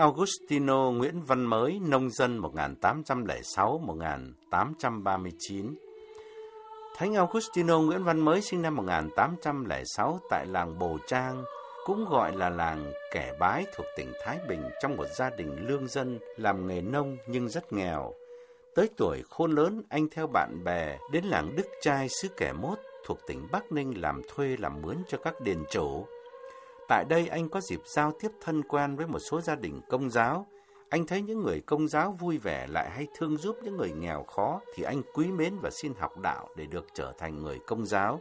Augustino Nguyễn Văn Mới, nông dân 1806-1839 Thánh Augustino Nguyễn Văn Mới sinh năm 1806 tại làng Bồ Trang, cũng gọi là làng Kẻ Bái thuộc tỉnh Thái Bình trong một gia đình lương dân làm nghề nông nhưng rất nghèo. Tới tuổi khôn lớn, anh theo bạn bè đến làng Đức Trai xứ Kẻ Mốt thuộc tỉnh Bắc Ninh làm thuê làm mướn cho các điền chủ. Tại đây anh có dịp giao tiếp thân quen với một số gia đình công giáo. Anh thấy những người công giáo vui vẻ lại hay thương giúp những người nghèo khó thì anh quý mến và xin học đạo để được trở thành người công giáo.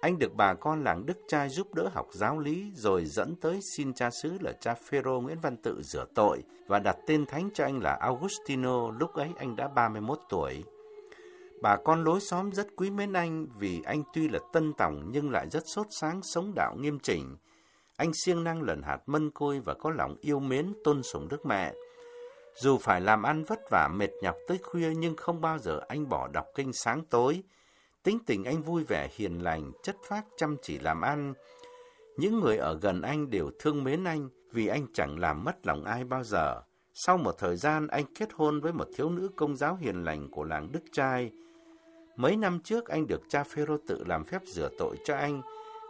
Anh được bà con làng Đức Trai giúp đỡ học giáo lý rồi dẫn tới xin cha xứ là cha Phêrô Nguyễn Văn Tự rửa tội và đặt tên thánh cho anh là Augustino, lúc ấy anh đã 31 tuổi. Bà con lối xóm rất quý mến anh vì anh tuy là tân tòng nhưng lại rất sốt sáng sống đạo nghiêm chỉnh anh siêng năng lần hạt mân côi và có lòng yêu mến tôn sùng đức mẹ. Dù phải làm ăn vất vả mệt nhọc tới khuya nhưng không bao giờ anh bỏ đọc kinh sáng tối. Tính tình anh vui vẻ hiền lành, chất phác chăm chỉ làm ăn. Những người ở gần anh đều thương mến anh vì anh chẳng làm mất lòng ai bao giờ. Sau một thời gian anh kết hôn với một thiếu nữ công giáo hiền lành của làng Đức Trai. Mấy năm trước anh được cha Phêrô tự làm phép rửa tội cho anh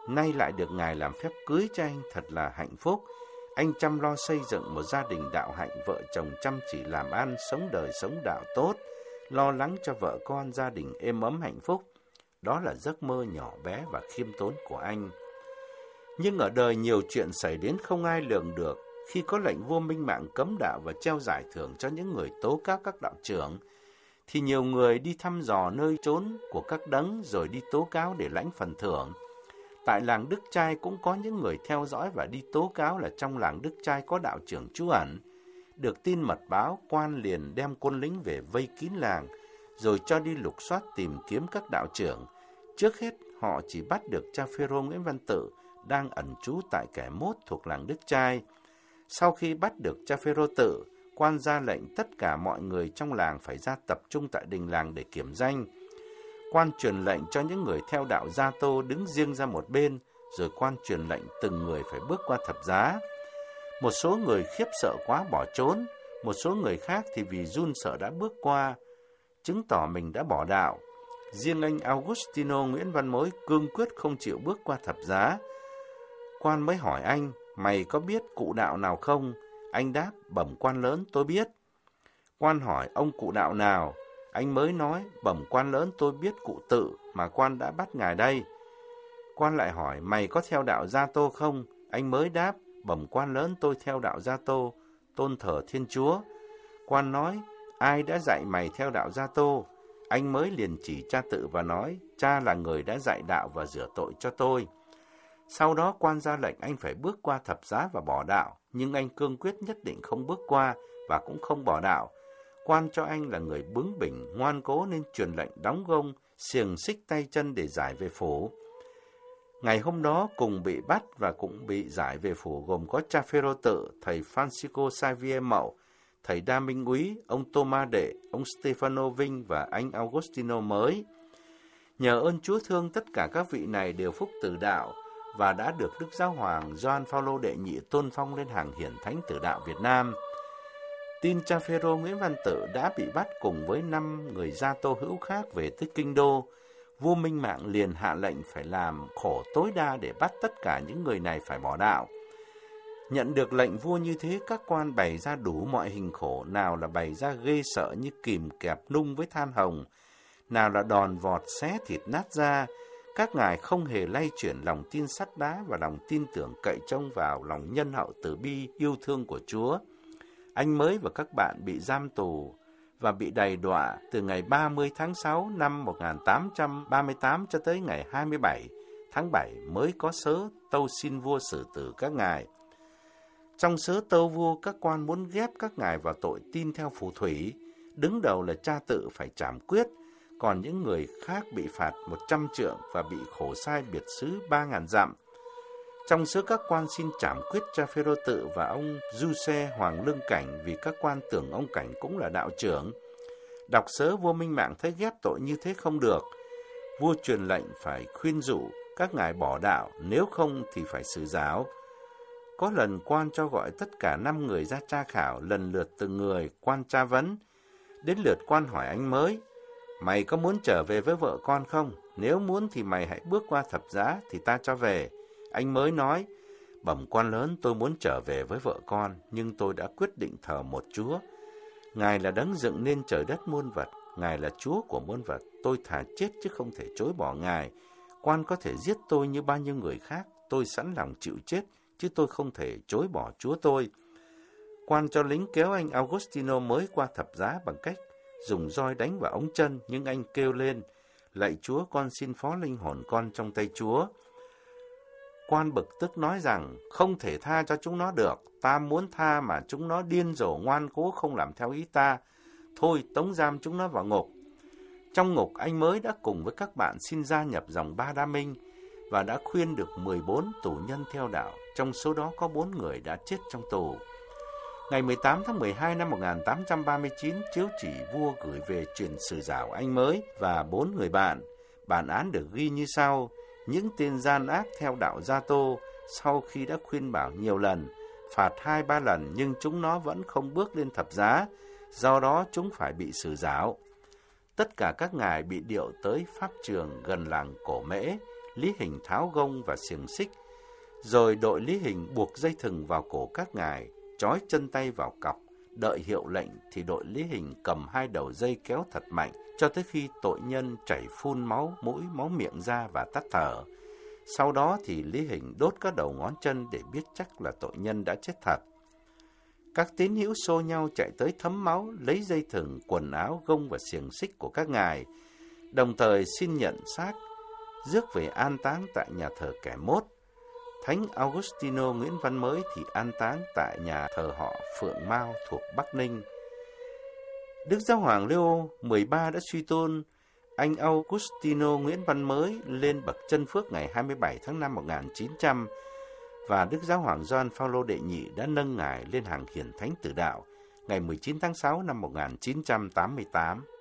nay lại được Ngài làm phép cưới cho anh thật là hạnh phúc. Anh chăm lo xây dựng một gia đình đạo hạnh, vợ chồng chăm chỉ làm ăn, sống đời sống đạo tốt, lo lắng cho vợ con gia đình êm ấm hạnh phúc. Đó là giấc mơ nhỏ bé và khiêm tốn của anh. Nhưng ở đời nhiều chuyện xảy đến không ai lường được. Khi có lệnh vua Minh Mạng cấm đạo và treo giải thưởng cho những người tố cáo các đạo trưởng, thì nhiều người đi thăm dò nơi trốn của các đấng rồi đi tố cáo để lãnh phần thưởng – Tại làng Đức Trai cũng có những người theo dõi và đi tố cáo là trong làng Đức Trai có đạo trưởng trú ẩn. Được tin mật báo, quan liền đem quân lính về vây kín làng, rồi cho đi lục soát tìm kiếm các đạo trưởng. Trước hết, họ chỉ bắt được cha Phêrô Nguyễn Văn Tự đang ẩn trú tại kẻ mốt thuộc làng Đức Trai. Sau khi bắt được cha Phêrô Tự, quan ra lệnh tất cả mọi người trong làng phải ra tập trung tại đình làng để kiểm danh Quan truyền lệnh cho những người theo đạo Gia Tô đứng riêng ra một bên, rồi quan truyền lệnh từng người phải bước qua thập giá. Một số người khiếp sợ quá bỏ trốn, một số người khác thì vì run sợ đã bước qua, chứng tỏ mình đã bỏ đạo. Riêng anh Augustino Nguyễn Văn Mối cương quyết không chịu bước qua thập giá. Quan mới hỏi anh, mày có biết cụ đạo nào không? Anh đáp, bẩm quan lớn tôi biết. Quan hỏi ông cụ đạo nào? Anh mới nói, bẩm quan lớn tôi biết cụ tự mà quan đã bắt ngài đây. Quan lại hỏi, mày có theo đạo Gia Tô không? Anh mới đáp, bẩm quan lớn tôi theo đạo Gia Tô, tôn thờ Thiên Chúa. Quan nói, ai đã dạy mày theo đạo Gia Tô? Anh mới liền chỉ cha tự và nói, cha là người đã dạy đạo và rửa tội cho tôi. Sau đó quan ra lệnh anh phải bước qua thập giá và bỏ đạo, nhưng anh cương quyết nhất định không bước qua và cũng không bỏ đạo. Quan cho anh là người bướng bỉnh, ngoan cố nên truyền lệnh đóng gông, xiềng xích tay chân để giải về phủ. Ngày hôm đó cùng bị bắt và cũng bị giải về phủ gồm có cha Phêrô tự, thầy Francisco Xavier Mậu, thầy Đa Minh Úy, ông Thomas Đệ, ông Stefano Vinh và anh Augustino mới. Nhờ ơn Chúa thương tất cả các vị này đều phúc tử đạo và đã được Đức Giáo Hoàng Gioan Phaolô đệ nhị tôn phong lên hàng hiển thánh tử đạo Việt Nam tin cha Phêrô Nguyễn Văn Tử đã bị bắt cùng với năm người gia tô hữu khác về tới kinh đô, vua Minh Mạng liền hạ lệnh phải làm khổ tối đa để bắt tất cả những người này phải bỏ đạo. Nhận được lệnh vua như thế, các quan bày ra đủ mọi hình khổ, nào là bày ra ghê sợ như kìm kẹp nung với than hồng, nào là đòn vọt xé thịt nát ra, các ngài không hề lay chuyển lòng tin sắt đá và lòng tin tưởng cậy trông vào lòng nhân hậu từ bi yêu thương của Chúa anh mới và các bạn bị giam tù và bị đày đọa từ ngày 30 tháng 6 năm 1838 cho tới ngày 27 tháng 7 mới có sớ tâu xin vua xử tử các ngài. Trong sớ tâu vua, các quan muốn ghép các ngài vào tội tin theo phù thủy, đứng đầu là cha tự phải trảm quyết, còn những người khác bị phạt 100 trượng và bị khổ sai biệt xứ 3.000 dặm. Trong số các quan xin trảm quyết cha Phêrô tự và ông Du Xe Hoàng Lương Cảnh vì các quan tưởng ông Cảnh cũng là đạo trưởng. Đọc sớ vua Minh Mạng thấy ghép tội như thế không được. Vua truyền lệnh phải khuyên dụ các ngài bỏ đạo, nếu không thì phải xử giáo. Có lần quan cho gọi tất cả năm người ra tra khảo, lần lượt từng người quan tra vấn. Đến lượt quan hỏi anh mới, mày có muốn trở về với vợ con không? Nếu muốn thì mày hãy bước qua thập giá thì ta cho về anh mới nói, bẩm quan lớn tôi muốn trở về với vợ con, nhưng tôi đã quyết định thờ một chúa. Ngài là đấng dựng nên trời đất muôn vật, Ngài là chúa của muôn vật, tôi thà chết chứ không thể chối bỏ Ngài. Quan có thể giết tôi như bao nhiêu người khác, tôi sẵn lòng chịu chết, chứ tôi không thể chối bỏ chúa tôi. Quan cho lính kéo anh Augustino mới qua thập giá bằng cách dùng roi đánh vào ống chân, nhưng anh kêu lên, Lạy Chúa con xin phó linh hồn con trong tay Chúa. Quan bực tức nói rằng không thể tha cho chúng nó được, ta muốn tha mà chúng nó điên rồ ngoan cố không làm theo ý ta. Thôi tống giam chúng nó vào ngục. Trong ngục anh mới đã cùng với các bạn xin gia nhập dòng Ba Đa Minh và đã khuyên được 14 tù nhân theo đạo, trong số đó có 4 người đã chết trong tù. Ngày 18 tháng 12 năm 1839, chiếu chỉ vua gửi về truyền sử giáo anh mới và bốn người bạn. Bản án được ghi như sau những tên gian ác theo đạo Gia Tô sau khi đã khuyên bảo nhiều lần, phạt hai ba lần nhưng chúng nó vẫn không bước lên thập giá, do đó chúng phải bị xử giáo. Tất cả các ngài bị điệu tới pháp trường gần làng Cổ Mễ, Lý Hình tháo gông và xiềng xích, rồi đội Lý Hình buộc dây thừng vào cổ các ngài, trói chân tay vào cọc, đợi hiệu lệnh thì đội lý hình cầm hai đầu dây kéo thật mạnh cho tới khi tội nhân chảy phun máu mũi máu miệng ra và tắt thở. Sau đó thì lý hình đốt các đầu ngón chân để biết chắc là tội nhân đã chết thật. Các tín hữu xô nhau chạy tới thấm máu, lấy dây thừng, quần áo, gông và xiềng xích của các ngài, đồng thời xin nhận xác, rước về an táng tại nhà thờ kẻ mốt. Thánh Augustino Nguyễn Văn Mới thì an táng tại nhà thờ họ Phượng Mao thuộc Bắc Ninh. Đức Giáo hoàng Leo 13 đã suy tôn anh Augustino Nguyễn Văn Mới lên bậc chân phước ngày 27 tháng 5 1900 và Đức Giáo hoàng Gioan Phaolô đệ nhị đã nâng ngài lên hàng hiển thánh tử đạo ngày 19 tháng 6 năm 1988.